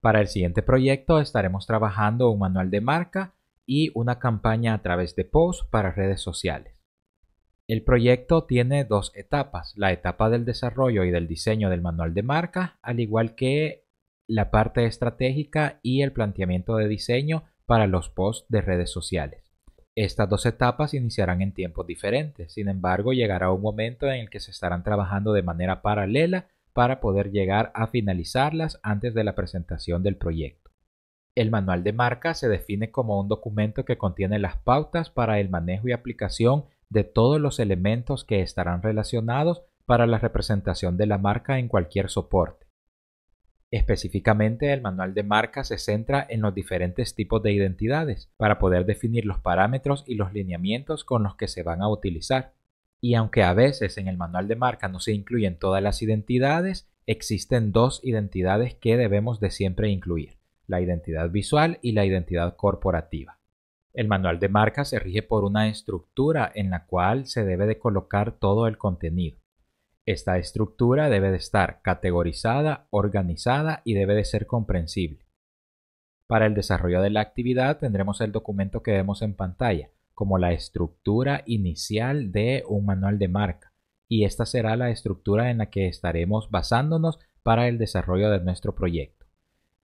Para el siguiente proyecto estaremos trabajando un manual de marca y una campaña a través de posts para redes sociales. El proyecto tiene dos etapas, la etapa del desarrollo y del diseño del manual de marca, al igual que la parte estratégica y el planteamiento de diseño para los posts de redes sociales. Estas dos etapas iniciarán en tiempos diferentes, sin embargo llegará un momento en el que se estarán trabajando de manera paralela para poder llegar a finalizarlas antes de la presentación del proyecto. El manual de marca se define como un documento que contiene las pautas para el manejo y aplicación de todos los elementos que estarán relacionados para la representación de la marca en cualquier soporte. Específicamente, el manual de marca se centra en los diferentes tipos de identidades para poder definir los parámetros y los lineamientos con los que se van a utilizar y aunque a veces en el manual de marca no se incluyen todas las identidades, existen dos identidades que debemos de siempre incluir, la identidad visual y la identidad corporativa. El manual de marca se rige por una estructura en la cual se debe de colocar todo el contenido. Esta estructura debe de estar categorizada, organizada y debe de ser comprensible. Para el desarrollo de la actividad tendremos el documento que vemos en pantalla, como la estructura inicial de un manual de marca y esta será la estructura en la que estaremos basándonos para el desarrollo de nuestro proyecto.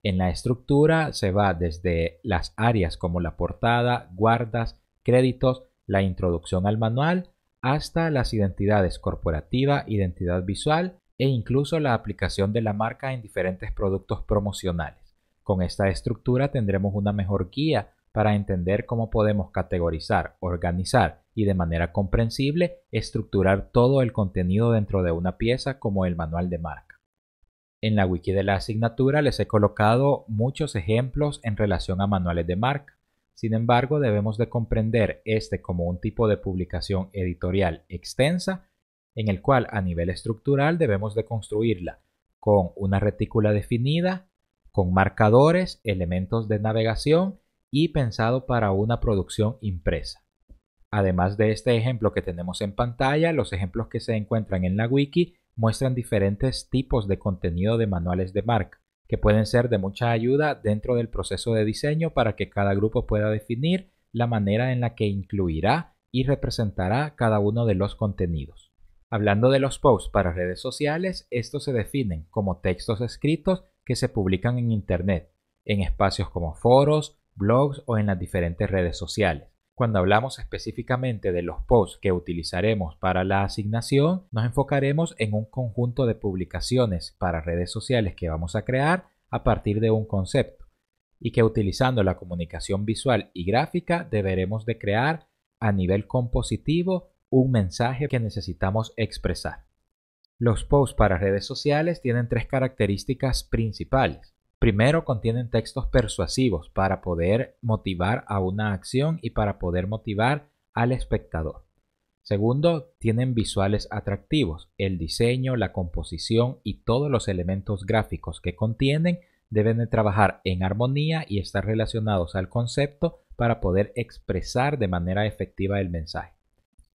En la estructura se va desde las áreas como la portada, guardas, créditos, la introducción al manual, hasta las identidades corporativa, identidad visual e incluso la aplicación de la marca en diferentes productos promocionales. Con esta estructura tendremos una mejor guía para entender cómo podemos categorizar, organizar y de manera comprensible estructurar todo el contenido dentro de una pieza como el manual de marca. En la wiki de la asignatura les he colocado muchos ejemplos en relación a manuales de marca. Sin embargo, debemos de comprender este como un tipo de publicación editorial extensa en el cual a nivel estructural debemos de construirla con una retícula definida, con marcadores, elementos de navegación y pensado para una producción impresa. Además de este ejemplo que tenemos en pantalla, los ejemplos que se encuentran en la wiki muestran diferentes tipos de contenido de manuales de marca, que pueden ser de mucha ayuda dentro del proceso de diseño para que cada grupo pueda definir la manera en la que incluirá y representará cada uno de los contenidos. Hablando de los posts para redes sociales, estos se definen como textos escritos que se publican en Internet, en espacios como foros, blogs o en las diferentes redes sociales. Cuando hablamos específicamente de los posts que utilizaremos para la asignación, nos enfocaremos en un conjunto de publicaciones para redes sociales que vamos a crear a partir de un concepto y que utilizando la comunicación visual y gráfica deberemos de crear a nivel compositivo un mensaje que necesitamos expresar. Los posts para redes sociales tienen tres características principales primero contienen textos persuasivos para poder motivar a una acción y para poder motivar al espectador. Segundo, tienen visuales atractivos. El diseño, la composición y todos los elementos gráficos que contienen deben de trabajar en armonía y estar relacionados al concepto para poder expresar de manera efectiva el mensaje.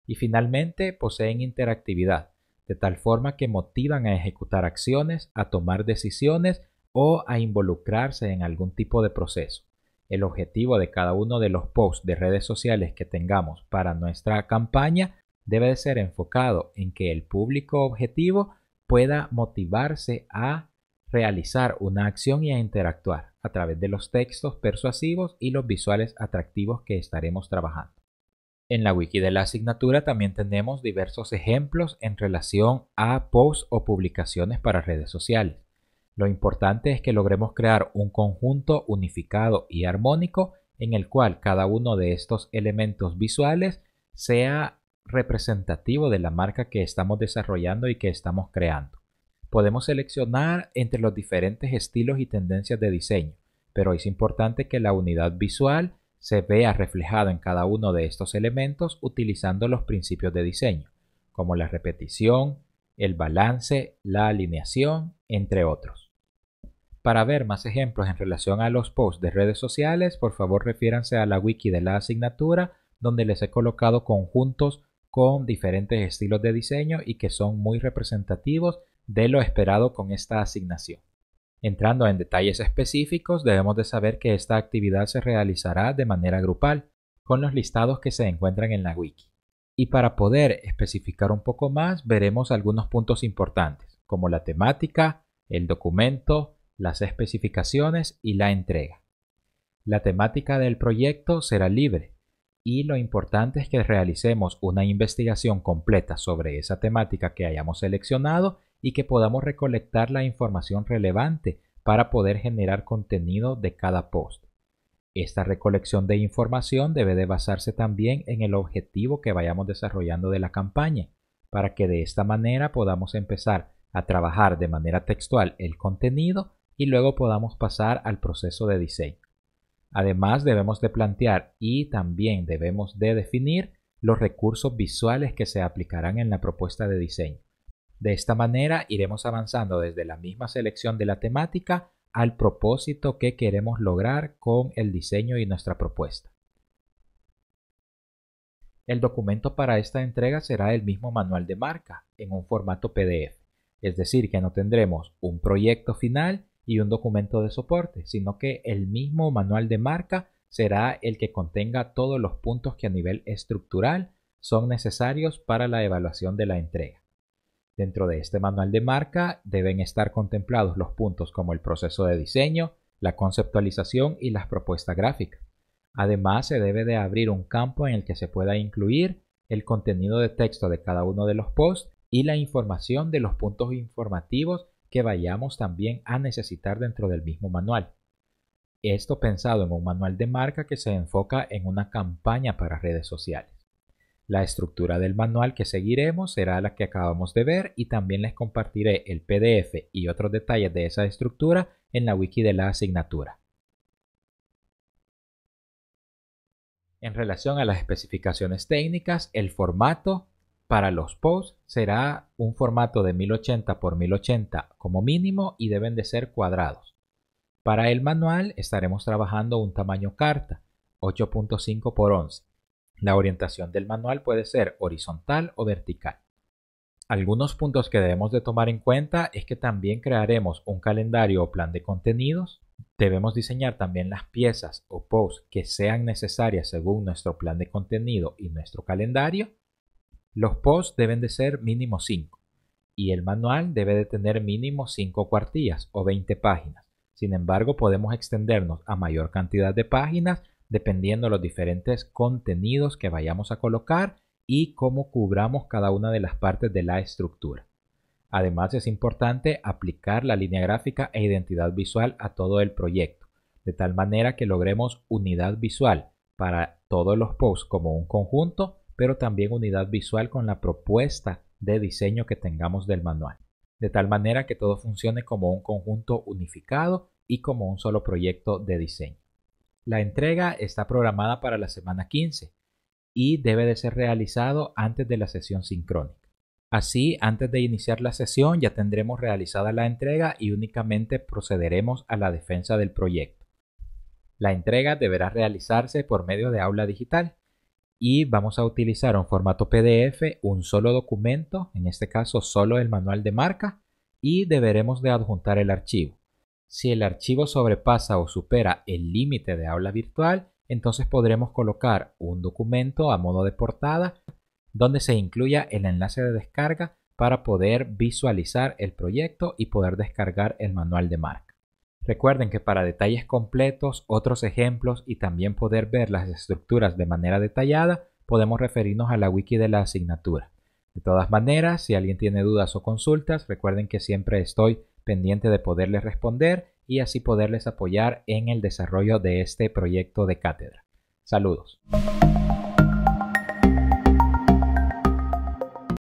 Y finalmente, poseen interactividad, de tal forma que motivan a ejecutar acciones, a tomar decisiones o a involucrarse en algún tipo de proceso. El objetivo de cada uno de los posts de redes sociales que tengamos para nuestra campaña debe de ser enfocado en que el público objetivo pueda motivarse a realizar una acción y a interactuar a través de los textos persuasivos y los visuales atractivos que estaremos trabajando. En la wiki de la asignatura también tenemos diversos ejemplos en relación a posts o publicaciones para redes sociales. Lo importante es que logremos crear un conjunto unificado y armónico en el cual cada uno de estos elementos visuales sea representativo de la marca que estamos desarrollando y que estamos creando. Podemos seleccionar entre los diferentes estilos y tendencias de diseño, pero es importante que la unidad visual se vea reflejada en cada uno de estos elementos utilizando los principios de diseño, como la repetición, el balance, la alineación, entre otros. Para ver más ejemplos en relación a los posts de redes sociales, por favor refiéranse a la wiki de la asignatura, donde les he colocado conjuntos con diferentes estilos de diseño y que son muy representativos de lo esperado con esta asignación. Entrando en detalles específicos, debemos de saber que esta actividad se realizará de manera grupal, con los listados que se encuentran en la wiki. Y para poder especificar un poco más, veremos algunos puntos importantes, como la temática, el documento, las especificaciones y la entrega. La temática del proyecto será libre y lo importante es que realicemos una investigación completa sobre esa temática que hayamos seleccionado y que podamos recolectar la información relevante para poder generar contenido de cada post. Esta recolección de información debe de basarse también en el objetivo que vayamos desarrollando de la campaña, para que de esta manera podamos empezar a trabajar de manera textual el contenido y luego podamos pasar al proceso de diseño. Además debemos de plantear y también debemos de definir los recursos visuales que se aplicarán en la propuesta de diseño. De esta manera iremos avanzando desde la misma selección de la temática al propósito que queremos lograr con el diseño y nuestra propuesta. El documento para esta entrega será el mismo manual de marca en un formato PDF, es decir, que no tendremos un proyecto final, y un documento de soporte, sino que el mismo manual de marca será el que contenga todos los puntos que a nivel estructural son necesarios para la evaluación de la entrega. Dentro de este manual de marca deben estar contemplados los puntos como el proceso de diseño, la conceptualización y las propuestas gráficas. Además, se debe de abrir un campo en el que se pueda incluir el contenido de texto de cada uno de los posts y la información de los puntos informativos que vayamos también a necesitar dentro del mismo manual. Esto pensado en un manual de marca que se enfoca en una campaña para redes sociales. La estructura del manual que seguiremos será la que acabamos de ver y también les compartiré el PDF y otros detalles de esa estructura en la wiki de la asignatura. En relación a las especificaciones técnicas, el formato, para los posts será un formato de 1080 x 1080 como mínimo y deben de ser cuadrados. Para el manual estaremos trabajando un tamaño carta, 8.5 x 11. La orientación del manual puede ser horizontal o vertical. Algunos puntos que debemos de tomar en cuenta es que también crearemos un calendario o plan de contenidos. Debemos diseñar también las piezas o posts que sean necesarias según nuestro plan de contenido y nuestro calendario. Los posts deben de ser mínimo 5 y el manual debe de tener mínimo 5 cuartillas o 20 páginas. Sin embargo, podemos extendernos a mayor cantidad de páginas dependiendo de los diferentes contenidos que vayamos a colocar y cómo cubramos cada una de las partes de la estructura. Además, es importante aplicar la línea gráfica e identidad visual a todo el proyecto, de tal manera que logremos unidad visual para todos los posts como un conjunto pero también unidad visual con la propuesta de diseño que tengamos del manual, de tal manera que todo funcione como un conjunto unificado y como un solo proyecto de diseño. La entrega está programada para la semana 15 y debe de ser realizado antes de la sesión sincrónica. Así, antes de iniciar la sesión ya tendremos realizada la entrega y únicamente procederemos a la defensa del proyecto. La entrega deberá realizarse por medio de aula digital y vamos a utilizar un formato PDF, un solo documento, en este caso solo el manual de marca, y deberemos de adjuntar el archivo. Si el archivo sobrepasa o supera el límite de aula virtual, entonces podremos colocar un documento a modo de portada donde se incluya el enlace de descarga para poder visualizar el proyecto y poder descargar el manual de marca. Recuerden que para detalles completos, otros ejemplos y también poder ver las estructuras de manera detallada, podemos referirnos a la wiki de la asignatura. De todas maneras, si alguien tiene dudas o consultas, recuerden que siempre estoy pendiente de poderles responder y así poderles apoyar en el desarrollo de este proyecto de cátedra. Saludos.